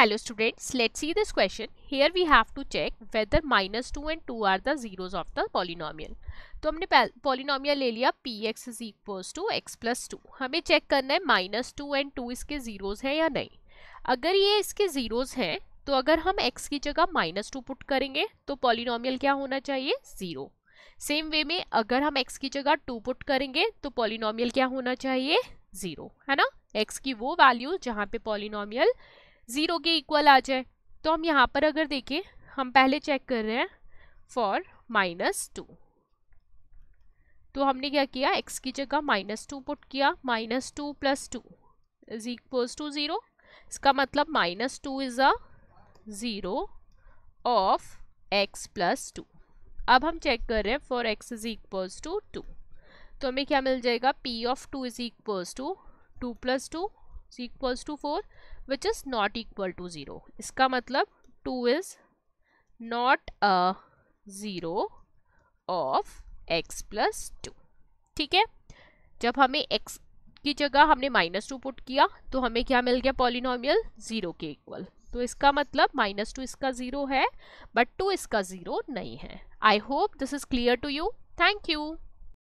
Hello students, let's see this question. Here we have to check whether minus 2 and 2 are the zeros of the polynomial. तो हमने polynomial ले लिया P X is equals to X plus two हमें check करना है minus two and two इसके zeros हैं या नहीं अगर ये इसके ज़ीरोज़ हैं तो अगर हम एक्स की जगह माइनस टू पुट करेंगे तो पॉलिनॉमियल क्या होना चाहिए ज़ीरो सेम वे में अगर हम एक्स की जगह टू पुट करेंगे तो पॉलिनोमियल क्या होना चाहिए ज़ीरो है ना एक्स की वो वैल्यू जहाँ पे पॉलिनोमियल ज़ीरो के इक्वल आ जाए तो हम यहाँ पर अगर देखें हम पहले चेक कर रहे हैं फॉर माइनस टू तो हमने क्या किया x की जगह माइनस टू पुट किया minus two plus two is equals to zero इसका मतलब minus two is a zero of x plus two अब हम चेक कर रहे हैं for x is equals to two तो हमें क्या मिल जाएगा p of two is equals to two plus two is equals to four which is not equal to zero इसका मतलब two is not a zero of X plus two ठीक है जब हमें एक्स की जगह हमने माइनस टू पुट किया तो हमें क्या मिल गया पॉलिनोमियल ज़ीरो के इक्वल तो इसका मतलब माइनस टू इसका ज़ीरो है बट टू इसका ज़ीरो नहीं है I hope this is clear to you thank you